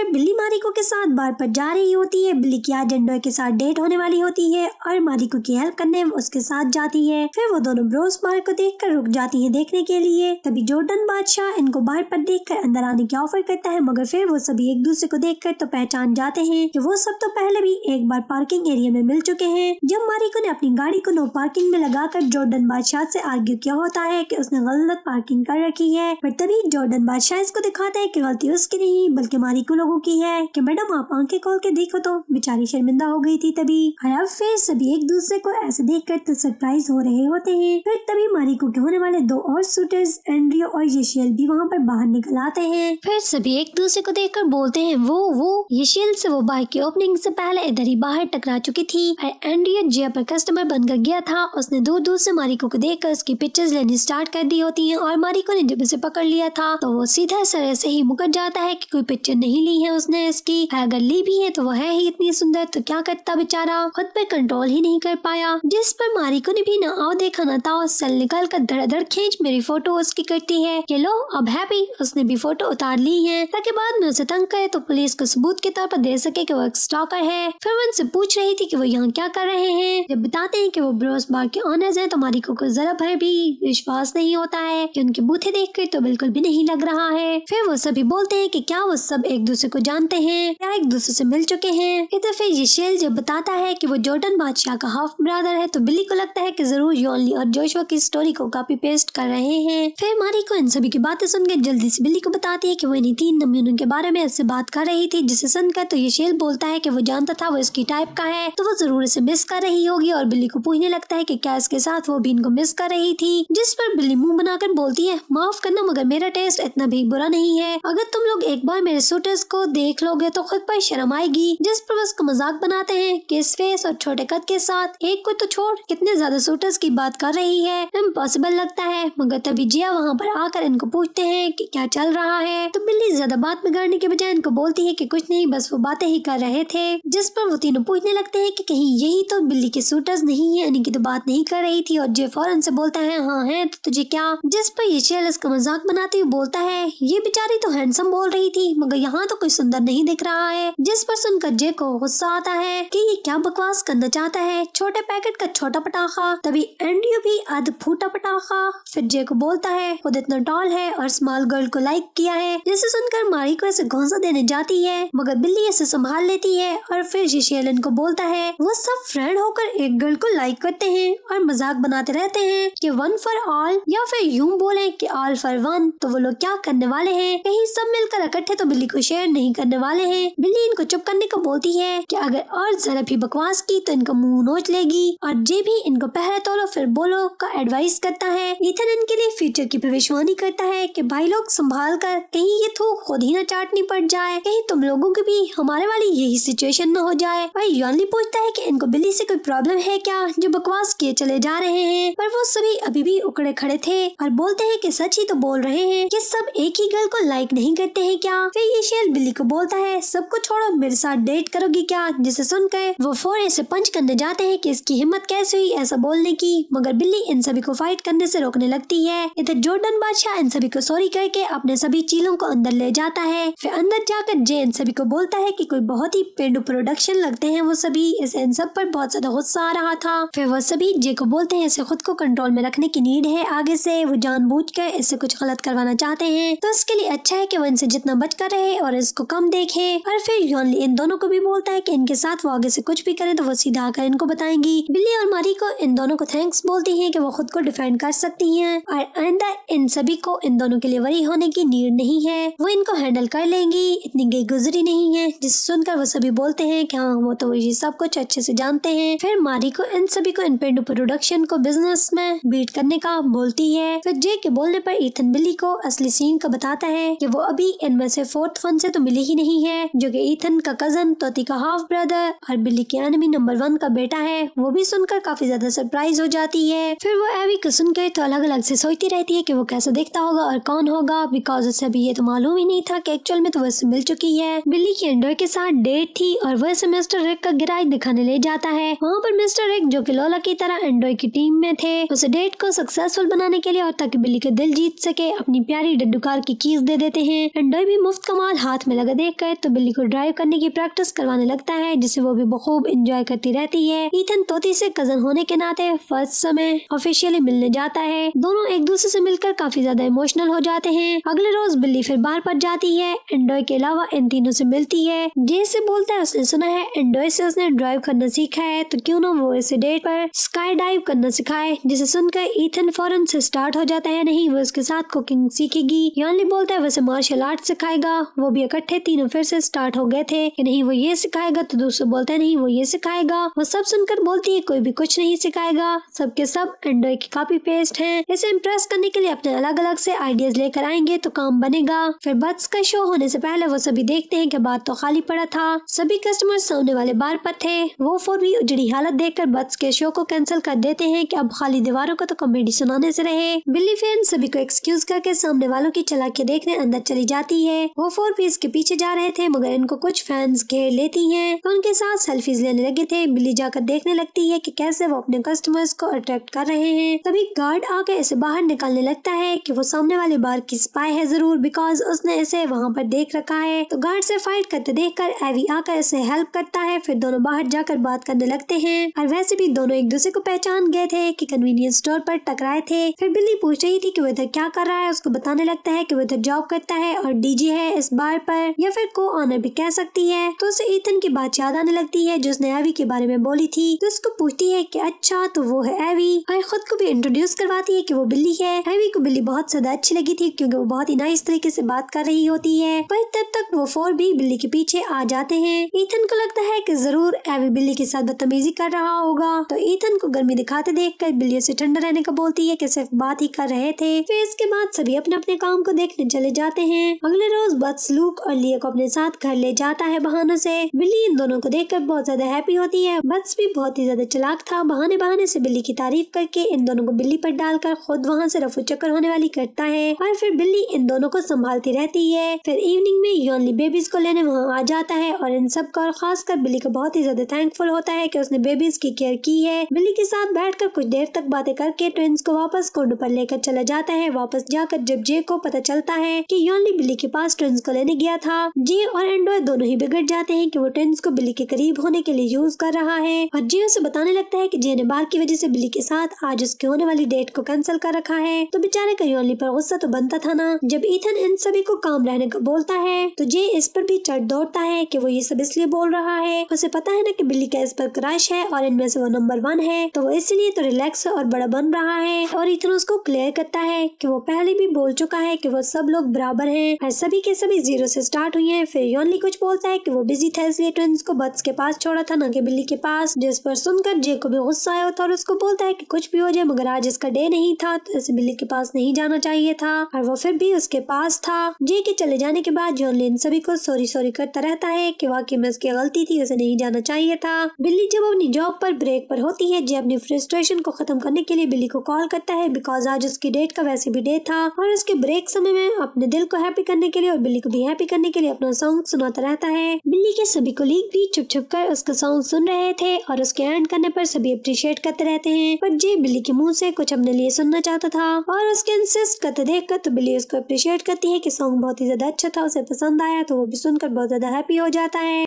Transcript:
फिर बिल्ली मारिको के साथ बार पर जा रही होती है बिल्ली की आज एंडोय के साथ डेट होने वाली होती है और मारिको की हेल्प करने उसके साथ जाती है फिर वो दोनों ब्रोस मार को देख कर रुक जाती है देखने के लिए तभी जोर्डन बादशाह इनको बार पर देख कर अंदर आने की ऑफर करता है मगर फिर वो सभी एक दूसरे को देख कर तो पहचान जाते हैं की वो सब तो पहले भी एक बार पार्किंग एरिया में मिल चुके हैं जब मारिको ने अपनी गाड़ी को नो पार्किंग में लगाकर जॉर्डन बादशाह से आर्ग्यू किया होता है कि उसने गलत पार्किंग कर रखी है पर तभी जॉर्डन बादशाह इसको दिखाता है कि गलती उसकी नहीं बल्कि मारिको लोग बहू की है कि मैडम आप आंखें खोल के देखो तो बेचारी शर्मिंदा हो गई थी तभी और अब फिर सभी एक दूसरे को ऐसे देख कर तो सरप्राइज हो रहे होते हैं फिर तभी मारिको के होने वाले दो और शूटर्स एंड्रियो और यशियल भी वहाँ पर बाहर निकल आते हैं फिर सभी एक दूसरे को देख कर बोलते हैं वो वो यशियल से वो बाइक की ओपनिंग से पहले इधर ही बाहर टकरा चुकी थी और एंड्रियो जिया पर कस्टमर बनकर गया था उसने दूर दूर से मारिको को देख कर उसकी पिक्चर्स लेनी स्टार्ट कर दी होती है और मारिको ने जब उसे पकड़ लिया था तो वो सीधा सर से ही मुकर जाता है की कोई पिक्चर नहीं ली है उसने इसकी अगर ली भी है तो वह है ही इतनी सुंदर तो क्या करता बेचारा खुद पर कंट्रोल ही नहीं कर पाया जिस पर मारिको ने भी ना आओ देखा ना था सल निकाल कर धड़ाधड़ खींच मेरी फोटो उसकी करती है ये लो अब हैप्पी उसने भी फोटो उतार ली है ताकि बाद में उसे तंग करे तो पुलिस को सबूत के तौर पर दे सके कि वो एक स्टॉकर है फिर वो उनसे पूछ रही थी कि वो यहाँ क्या कर रहे हैं जब बताते हैं कि वो ब्रोस बार के ऑनर्स हैं तो मारिको को जरा भर भी विश्वास नहीं होता है की उनके बूथे देख कर तो बिल्कुल भी नहीं लग रहा है फिर वो सभी बोलते हैं कि क्या वो सब एक दूसरे को जानते हैं या एक दूसरे से मिल चुके हैं इधर फिर शेल जब बताता है कि वो जॉर्डन बादशाह का हाफ ब्रदर है तो बिल्ली को लगता है कि जरूर योनली और जोशवा की स्टोरी को कॉपी पेस्ट कर रहे हैं फिर मारी को इन सभी की बातें सुनकर जल्दी से बिल्ली को बताती है की वो इन्हीं तीन नमूनों के बारे में इससे बात कर रही थी जिसे सुनकर तो ये शेल बोलता है की वो जानता था वो इसकी टाइप का है तो वो जरूर इसे मिस कर रही होगी और बिल्ली को पूछने लगता है की क्या इसके साथ वो भी इनको मिस कर रही थी जिस पर बिल्ली मुंह बनाकर बोलती है माफ करना मगर मेरा टेस्ट इतना भी बुरा नहीं है अगर तुम लोग एक बार मेरे सूटर्स को देख लोगे तो खुद पर शर्म आएगी जिस पर उसका मजाक बनाते हैं किस फेस और छोटे कद के साथ एक को तो छोड़ कितने ज्यादा सूटर्स की बात कर रही है इम्पॉसिबल लगता है मगर तभी जिया वहाँ पर आकर इनको पूछते हैं कि क्या चल रहा है तो बिल्ली ज्यादा बात बिगाड़ने के बजाय इनको बोलती है कि कुछ नहीं बस वो बातें ही कर रहे थे जिस पर वो तीनों पूछने लगते हैं कि कहीं यही तो बिल्ली के सूटर्स नहीं है इनकी तो बात नहीं कर रही थी और जे फौरन से बोलता है हाँ है तो तुझे क्या जिस पर ये शेल इसका मजाक बनाते हुए बोलता है ये बेचारी तो हैंडसम बोल रही थी मगर यहाँ तो कुछ कोई सुंदर नहीं दिख रहा है जिस पर सुनकर जे को गुस्सा आता है कि ये क्या बकवास करना चाहता है छोटे पैकेट का छोटा पटाखा तभी एंड्रियो भी अध फूटा पटाखा फिर जे को बोलता है खुद इतना टॉल है और स्मॉल गर्ल को लाइक किया है जिसे सुनकर मारी को ऐसे घोसा देने जाती है मगर बिल्ली इसे संभाल लेती है और फिर शीशी एलन को बोलता है वो सब फ्रेंड होकर एक गर्ल को लाइक करते हैं और मजाक बनाते रहते हैं कि वन फॉर ऑल या फिर यूं बोले कि ऑल फॉर वन तो वो लोग क्या करने वाले हैं कहीं सब मिलकर इकट्ठे तो बिल्ली को शेयर बर्दाश्त नहीं करने वाले हैं बिल्ली इनको चुप करने को बोलती है कि अगर और जरा भी बकवास की तो इनका मुंह नोच लेगी और जे भी इनको पहरा तोलो फिर बोलो का एडवाइस करता है ईथन इनके लिए फ्यूचर की भविष्यवाणी करता है कि भाई लोग संभाल कर कहीं ये थूक खुद ही न चाटनी पड़ जाए कहीं तुम लोगों की भी हमारे वाली यही सिचुएशन न हो जाए भाई योनली पूछता है की इनको बिल्ली ऐसी कोई प्रॉब्लम है क्या जो बकवास किए चले जा रहे हैं पर वो सभी अभी भी उकड़े खड़े थे और बोलते हैं कि सच ही तो बोल रहे हैं कि सब एक ही गर्ल को लाइक नहीं करते हैं क्या फिर ये शेर बिल्ली को बोलता है सबको छोड़ो मेरे साथ डेट करोगी क्या जिसे सुनकर वो फोरे से पंच करने जाते हैं कि इसकी हिम्मत कैसे हुई ऐसा बोलने की मगर बिल्ली इन सभी को फाइट करने से रोकने लगती है इधर जोर्डन बादशाह इन सभी को सॉरी करके अपने सभी चीलों को अंदर ले जाता है फिर अंदर जाकर जे इन सभी को बोलता है की कोई बहुत ही पेंडू प्रोडक्शन लगते हैं वो सभी इसे इन सब पर बहुत ज्यादा गुस्सा आ रहा था फिर वह सभी जे को बोलते हैं इसे खुद को कंट्रोल में रखने की नीड है आगे से वो बूझ कर इससे कुछ गलत करवाना चाहते हैं तो इसके लिए अच्छा है की वो इनसे जितना बच कर रहे और इस इसको कम देखे और फिर योनली इन दोनों को भी बोलता है कि इनके साथ वो आगे से कुछ भी करे तो वो सीधा आकर इनको बताएंगी बिल्ली और मारी को इन दोनों को थैंक्स बोलती है की वो खुद को डिफेंड कर सकती है और आइंदा इन सभी को इन दोनों के लिए वरी होने की नीड नहीं है वो इनको हैंडल कर लेंगी इतनी गई गुजरी नहीं है जिसे सुनकर वो सभी बोलते हैं कि हाँ वो तो ये सब कुछ अच्छे से जानते हैं फिर मारी को इन सभी को इन पेंडू प्रोडक्शन को बिजनेस में बीट करने का बोलती है फिर जे के बोलने पर इथन बिल्ली को असली सीन का बताता है कि वो अभी इनमें से फोर्थ वन से तो मिली तो ही नहीं है जो कि ईथन का कजन तोती का हाफ ब्रदर और बिल्ली के एनमी नंबर वन का बेटा है वो भी सुनकर काफी ज्यादा सरप्राइज हो जाती है फिर वो एवी को सुनकर तो अलग अलग से सोचती रहती है की वो कैसा देखता होगा और कौन होगा बिकॉज उसे अभी ये तो मालूम ही नहीं था की एक्चुअल में तो वह मिल चुकी है बिल्ली की एंडोर के साथ डेट थी और वह से मिस्टर रेक का गिराज दिखाने ले जाता है वहाँ पर मिस्टर रेक जो की लोला की तरह एंडोर की टीम में थे उस डेट को सक्सेसफुल बनाने के लिए और ताकि बिल्ली का दिल जीत सके अपनी प्यारी डड्डू कार की कीज दे देते हैं एंडोर भी मुफ्त कमाल हाथ में लगा कर तो बिल्ली को ड्राइव करने की प्रैक्टिस करवाने लगता है जिसे वो भी बखूब इंजॉय करती रहती है ईथन तोती से कजन होने के नाते फर्स्ट समय ऑफिशियली मिलने जाता है दोनों एक दूसरे से मिलकर काफी ज्यादा इमोशनल हो जाते हैं अगले रोज बिल्ली फिर बाहर पर जाती है एंडोय के अलावा इन तीनों से मिलती है जैसे बोलता है उसने सुना है एंडोय से उसने ड्राइव करना सीखा है तो क्यों ना वो इसे डेट पर स्काई डाइव करना सिखाए जिसे सुनकर ईथन फॉरन से स्टार्ट हो जाता है नहीं वो उसके साथ कुकिंग सीखेगी योनली बोलता है वैसे मार्शल आर्ट सिखाएगा वो भी अगर इकट्ठे तीनों फिर से स्टार्ट हो गए थे नहीं वो ये सिखाएगा तो दूसरे बोलते नहीं वो ये सिखाएगा वो सब सुनकर बोलती है कोई भी कुछ नहीं सिखाएगा सबके सब एंड्रॉय की कॉपी पेस्ट है इसे इम्प्रेस करने के लिए अपने अलग अलग से आइडियाज लेकर आएंगे तो काम बनेगा फिर बस का शो होने से पहले वो सभी देखते हैं कि बात तो खाली पड़ा था सभी कस्टमर सोने वाले बार पर थे वो फोर भी उजड़ी हालत देखकर बस के शो को कैंसिल कर देते हैं कि अब खाली दीवारों को तो कॉमेडी सुनाने से रहे बिल्ली फैन सभी को एक्सक्यूज करके सामने वालों की के देखने अंदर चली जाती है वो फोर भी इसके पीछे जा रहे थे मगर इनको कुछ फैंस घेर लेती हैं तो उनके साथ सेल्फीज लेने लगे थे बिल्ली जाकर देखने लगती है कि कैसे वो अपने कस्टमर्स को अट्रैक्ट कर रहे हैं तभी गार्ड आकर इसे बाहर निकालने लगता है की वो सामने वाले बार की स्पाई है जरूर बिकॉज उसने इसे वहाँ पर देख रखा है तो गार्ड से फाइट करते देख कर एवी आकर इसे हेल्प करता है फिर दोनों बाहर जाकर बात करने लगते हैं और वैसे भी दोनों एक दूसरे को पहचान गए थे की कन्वीनियंस स्टोर पर टकराए थे फिर बिल्ली पूछ रही थी की वो इधर क्या कर रहा है उसको बताने लगता है की वो इधर जॉब करता है और डीजी है इस बार पर है या फिर को ऑनर भी कह सकती है तो उसे ईथन की बात याद आने लगती है जो उसने एवी के बारे में बोली थी तो उसको पूछती है की अच्छा तो वो है एवी और खुद को भी इंट्रोड्यूस करवाती है की वो बिल्ली है एवी को बिल्ली बहुत ज्यादा अच्छी लगी थी क्यूँकी वो बहुत ही नाइस तरीके से बात कर रही होती है पर तब तक वो फोर भी बिल्ली के पीछे आ जाते हैं ईथन को लगता है की जरूर एवी बिल्ली के साथ बदतमीजी कर रहा होगा तो ईथन को गर्मी दिखाते देख कर बिल्ली उसे ठंडा रहने का बोलती है की सिर्फ बात ही कर रहे थे फिर इसके बाद सभी अपने अपने काम को देखने चले जाते हैं अगले रोज बर्ड्स लू और लिया को अपने साथ घर ले जाता है बहानों से बिल्ली इन दोनों को देखकर बहुत ज्यादा हैप्पी होती है बस भी बहुत ही ज्यादा चलाक था बहाने बहाने से बिल्ली की तारीफ करके इन दोनों को बिल्ली पर डालकर खुद वहाँ से रफू चक्कर होने वाली करता है और फिर बिल्ली इन दोनों को संभालती रहती है फिर इवनिंग में योनली बेबीज को लेने वहाँ आ जाता है और इन सब का और खासकर बिल्ली को बहुत ही ज्यादा थैंकफुल होता है की उसने बेबीज की केयर की है बिल्ली के साथ बैठ कुछ देर तक बातें करके ट्विंस को वापस कुंड पर लेकर चला जाता है वापस जाकर जब जे को पता चलता है की योनली बिल्ली के पास ट्विंस को लेने गया किया था जी और एंड्रॉयड दोनों ही बिगड़ जाते हैं कि वो टेंस को बिली के करीब होने के लिए यूज कर रहा है और जी उसे बताने लगता है कि जे ने बाल की वजह से बिली के साथ आज उसके होने वाली डेट को कैंसिल कर रखा है तो बेचारे कहीं पर गुस्सा तो बनता था ना जब इथन इन सभी को काम रहने को बोलता है तो जे इस पर भी चट दौड़ता है की वो ये सब इसलिए बोल रहा है उसे पता है न की बिल्ली का इस पर क्रश है और इनमें से वो नंबर वन है तो वो इसलिए तो रिलैक्स और बड़ा बन रहा है और इथन उसको क्लियर करता है की वो पहले भी बोल चुका है की वो सब लोग बराबर है और सभी के सभी जीरो से से स्टार्ट हुई है फिर योनली कुछ बोलता है कि वो बिजी इसलिए ट्विंस को बत्स के पास छोड़ा था न कि बिल्ली के पास जिस पर सुनकर जे को भी गुस्सा आया था और उसको बोलता है कि कुछ भी हो जाए मगर आज इसका डे नहीं था तो इसे बिल्ली के पास नहीं जाना चाहिए था और वो फिर भी उसके पास था जे के चले जाने के बाद योनली इन सभी को सॉरी सॉरी करता रहता है की वाकई में उसकी गलती थी उसे नहीं जाना चाहिए था बिल्ली जब अपनी जॉब पर ब्रेक पर होती है जे अपनी फ्रस्ट्रेशन को खत्म करने के लिए बिल्ली को कॉल करता है बिकॉज आज उसकी डेट का वैसे भी डे था और उसके ब्रेक समय में अपने दिल को हैप्पी करने के लिए और बिल्ली को भी हैप्पी करने के लिए अपना सॉन्ग सुनाता रहता है बिल्ली के सभी कोलीग भी छुप छुप कर उसका सॉन्ग सुन रहे थे और उसके अर्न करने पर सभी अप्रिशिएट करते रहते हैं पर जे बिल्ली के मुंह से कुछ अपने लिए सुनना चाहता था और उसके इंसिस्ट करते देख कर तो बिल्ली उसको अप्रिशिएट करती है की सॉन्ग बहुत ही ज्यादा अच्छा था उसे पसंद आया तो वो भी सुनकर बहुत ज्यादा हैप्पी हो जाता है